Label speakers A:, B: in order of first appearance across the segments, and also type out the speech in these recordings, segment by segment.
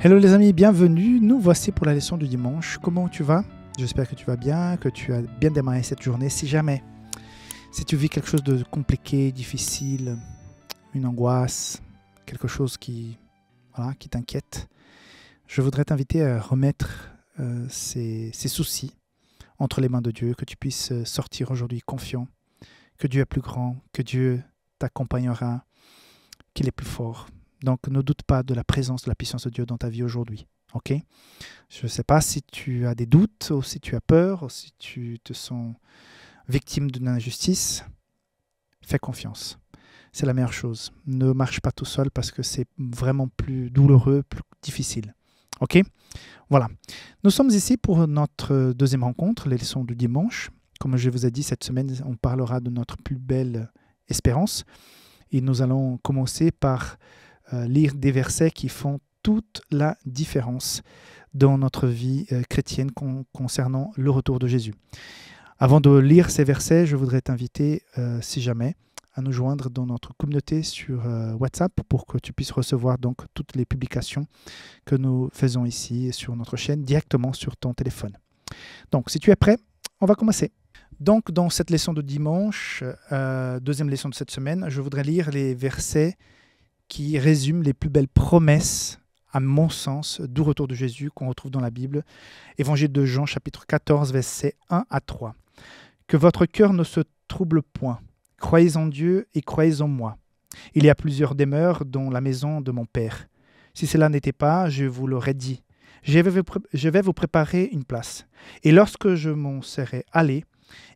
A: Hello les amis, bienvenue. Nous voici pour la leçon du dimanche. Comment tu vas J'espère que tu vas bien, que tu as bien démarré cette journée. Si jamais, si tu vis quelque chose de compliqué, difficile, une angoisse, quelque chose qui, voilà, qui t'inquiète, je voudrais t'inviter à remettre euh, ces, ces soucis entre les mains de Dieu, que tu puisses euh, sortir aujourd'hui confiant, que Dieu est plus grand, que Dieu t'accompagnera, qu'il est plus fort donc ne doute pas de la présence de la puissance de Dieu dans ta vie aujourd'hui. ok Je ne sais pas si tu as des doutes, ou si tu as peur, ou si tu te sens victime d'une injustice. Fais confiance. C'est la meilleure chose. Ne marche pas tout seul parce que c'est vraiment plus douloureux, plus difficile. Ok Voilà. Nous sommes ici pour notre deuxième rencontre, les leçons du dimanche. Comme je vous ai dit, cette semaine, on parlera de notre plus belle espérance. Et nous allons commencer par euh, lire des versets qui font toute la différence dans notre vie euh, chrétienne concernant le retour de Jésus. Avant de lire ces versets, je voudrais t'inviter, euh, si jamais, à nous joindre dans notre communauté sur WhatsApp pour que tu puisses recevoir donc toutes les publications que nous faisons ici et sur notre chaîne directement sur ton téléphone. Donc, si tu es prêt, on va commencer. Donc, dans cette leçon de dimanche, deuxième leçon de cette semaine, je voudrais lire les versets qui résume les plus belles promesses, à mon sens, du retour de Jésus qu'on retrouve dans la Bible. Évangile de Jean, chapitre 14, versets 1 à 3. Que votre cœur ne se trouble point. Croyez en Dieu et croyez en moi. Il y a plusieurs demeures, dans la maison de mon Père. Si cela n'était pas, je vous l'aurais dit. Je vais vous, préparer une place. Et lorsque je m'en serai allé,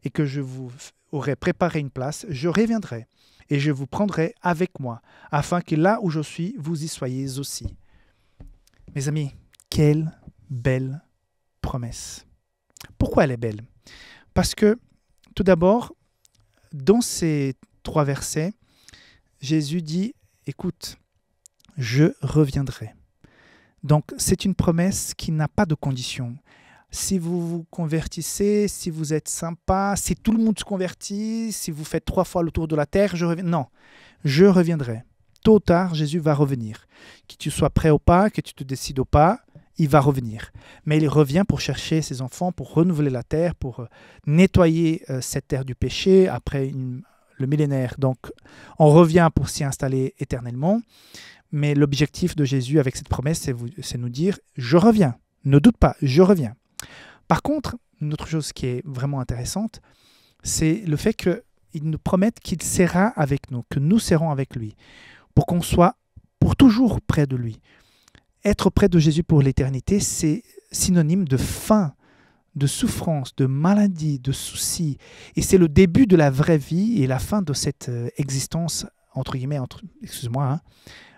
A: et que je vous aurai préparé une place, je reviendrai et je vous prendrai avec moi, afin que là où je suis, vous y soyez aussi. Mes amis, quelle belle promesse. Pourquoi elle est belle Parce que, tout d'abord, dans ces trois versets, Jésus dit, écoute, je reviendrai. Donc c'est une promesse qui n'a pas de condition, si vous vous convertissez, si vous êtes sympa, si tout le monde se convertit, si vous faites trois fois le tour de la terre, je reviens. Non, je reviendrai. Tôt ou tard, Jésus va revenir. Que tu sois prêt ou pas, que tu te décides ou pas, il va revenir. Mais il revient pour chercher ses enfants, pour renouveler la terre, pour euh, nettoyer euh, cette terre du péché après le millénaire. Donc, on revient pour s'y installer éternellement. Mais l'objectif de Jésus avec cette promesse, c'est nous dire, je reviens. Ne doute pas, je reviens. Par contre, une autre chose qui est vraiment intéressante, c'est le fait qu'il nous promette qu'il sera avec nous, que nous serons avec lui, pour qu'on soit pour toujours près de lui. Être près de Jésus pour l'éternité, c'est synonyme de fin, de souffrance, de maladie, de soucis. Et c'est le début de la vraie vie et la fin de cette euh, existence, entre guillemets, entre, excuse-moi, hein,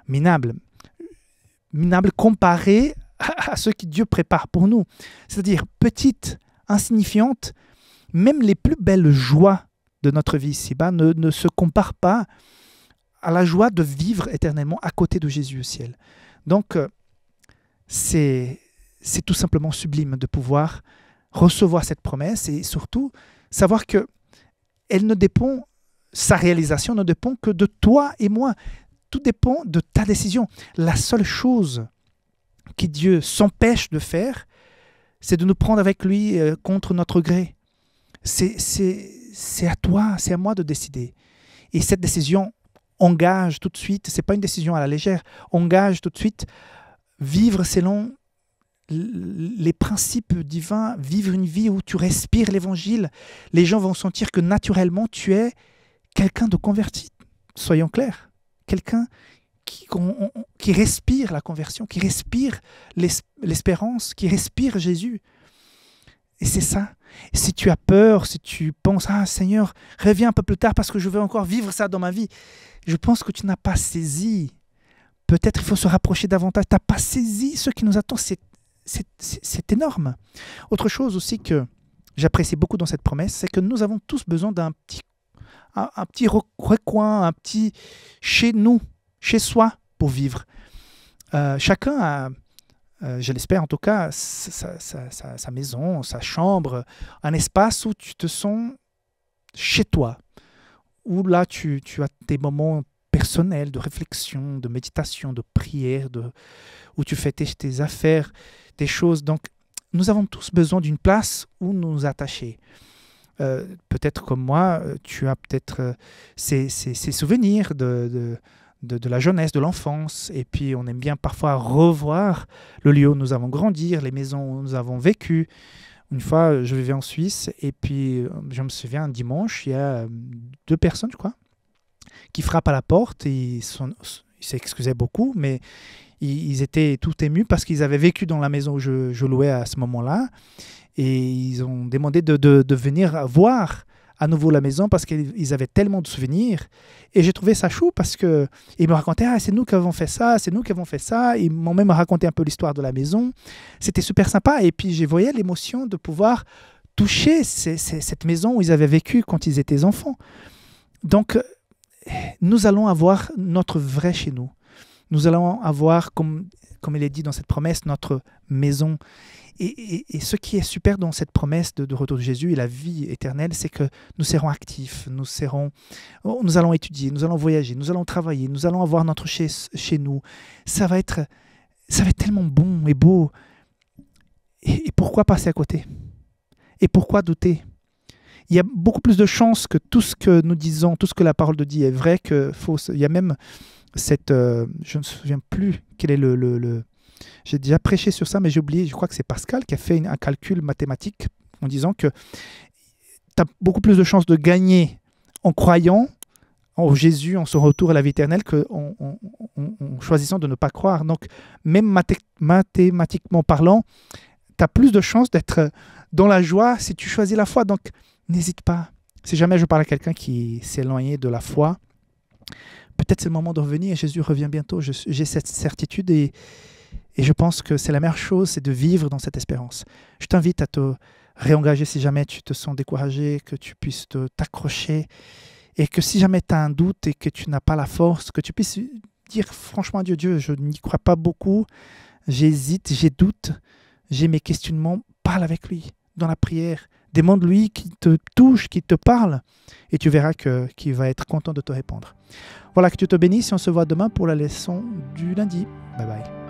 A: minable. Minable comparée à ce que Dieu prépare pour nous. C'est-à-dire petite, insignifiante, même les plus belles joies de notre vie ici-bas ne, se comparent pas à la joie de vivre éternellement à côté de Jésus au ciel. Donc, euh, c'est tout simplement sublime de pouvoir recevoir cette promesse et surtout savoir que elle ne dépend, sa réalisation ne dépend que de toi et moi. Tout dépend de ta décision. La seule chose qui Dieu s'empêche de faire, c'est de nous prendre avec lui euh, contre notre gré. C'est à toi, c'est à moi de décider. Et cette décision engage tout de suite, ce n'est pas une décision à la légère, engage tout de suite vivre selon les principes divins, vivre une vie où tu respires l'évangile, les gens vont sentir que naturellement tu es quelqu'un de converti, soyons clairs, quelqu'un qui, respire la conversion, qui respire l'espérance, qui respire Jésus. Et c'est ça. si tu as peur, si tu penses, ah Seigneur, reviens un peu plus tard parce que je veux encore vivre ça dans ma vie, je pense que tu n'as pas saisi. Peut-être il faut se rapprocher davantage. Tu n'as pas saisi ce qui nous attend. C'est énorme. Autre chose aussi que j'apprécie beaucoup dans cette promesse, c'est que nous avons tous besoin d'un petit, un petit recoin, un petit chez nous chez soi pour vivre. Euh, chacun a, euh, je l'espère en tout cas, sa, maison, sa chambre, un espace où tu te sens chez toi, où là tu, as tes moments personnels de réflexion, de méditation, de prière, de, où tu fais tes, affaires, des choses. Donc nous avons tous besoin d'une place où nous nous attacher. Euh, peut-être comme moi, tu as peut-être ces, souvenirs de, de, la jeunesse, de l'enfance. Et puis on aime bien parfois revoir le lieu où nous avons grandi, les maisons où nous avons vécu. Une fois, euh, je vivais en Suisse et puis euh, je me souviens, un dimanche, il y a euh, deux personnes, je crois, qui frappent à la porte. Et ils s'excusaient beaucoup, mais ils, étaient tout émus parce qu'ils avaient vécu dans la maison où je, louais à ce moment-là. Et ils ont demandé de venir voir à nouveau la maison parce qu'ils avaient tellement de souvenirs. Et j'ai trouvé ça chou parce que ils me racontaient ah c'est nous qui avons fait ça, c'est nous qui avons fait ça. Ils m'ont même raconté un peu l'histoire de la maison. C'était super sympa. Et puis j'ai voyé l'émotion de pouvoir toucher cette maison où ils avaient vécu quand ils étaient enfants. Donc euh, nous allons avoir notre vrai chez nous. Nous allons avoir, comme, comme il est dit dans cette promesse, notre maison. Et, ce qui est super dans cette promesse de, retour de Jésus et la vie éternelle, c'est que nous serons actifs, nous, serons, oh, nous allons étudier, nous allons voyager, nous allons travailler, nous allons avoir notre chez, chez nous. Ça va, être, ça va être tellement bon et beau. et, et pourquoi passer à côté Et pourquoi douter il y a beaucoup plus de chances que tout ce que nous disons, tout ce que la parole de Dieu est vrai que fausse. Il y a même cette, euh, je ne me souviens plus quel est le, le, j'ai déjà prêché sur ça, mais j'ai oublié, je crois que c'est Pascal qui a fait un calcul mathématique en disant que tu as beaucoup plus de chances de gagner en croyant en Jésus, en son retour à la vie éternelle, qu'en choisissant de ne pas croire. Donc, même mathématiquement parlant, tu as plus de chances d'être dans la joie si tu choisis la foi. Donc, n'hésite pas. Si jamais je parle à quelqu'un qui s'est éloigné de la foi, peut-être c'est le moment de revenir et Jésus revient bientôt. J'ai cette certitude et, et je pense que c'est la meilleure chose, c'est de vivre dans cette espérance. Je t'invite à te réengager si jamais tu te sens découragé, que tu puisses t'accrocher et que si jamais tu as un doute et que tu n'as pas la force, que tu puisses dire franchement à Dieu, Dieu, je n'y crois pas beaucoup, j'hésite, j'ai doute, j'ai mes questionnements, parle avec lui dans la prière, Demande-lui qui te touche, qui te parle, et tu verras qu'il va être content de te répondre. Voilà, que tu te bénisses et on se voit demain pour la leçon du lundi. Bye bye.